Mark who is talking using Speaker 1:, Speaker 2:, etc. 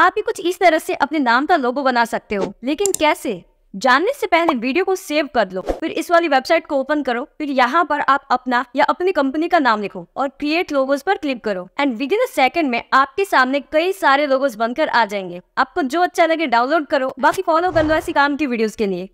Speaker 1: आप भी कुछ इस तरह से अपने नाम का लोगो बना सकते हो लेकिन कैसे जानने से पहले वीडियो को सेव कर लो फिर इस वाली वेबसाइट को ओपन करो फिर यहाँ पर आप अपना या अपनी कंपनी का नाम लिखो और क्रिएट लोगोस पर क्लिक करो एंड विद इन सेकंड में आपके सामने कई सारे लोगोस बनकर आ जाएंगे आपको जो अच्छा लगे डाउनलोड करो बाकी फॉलो कर लो ऐसी काम की वीडियोस के लिए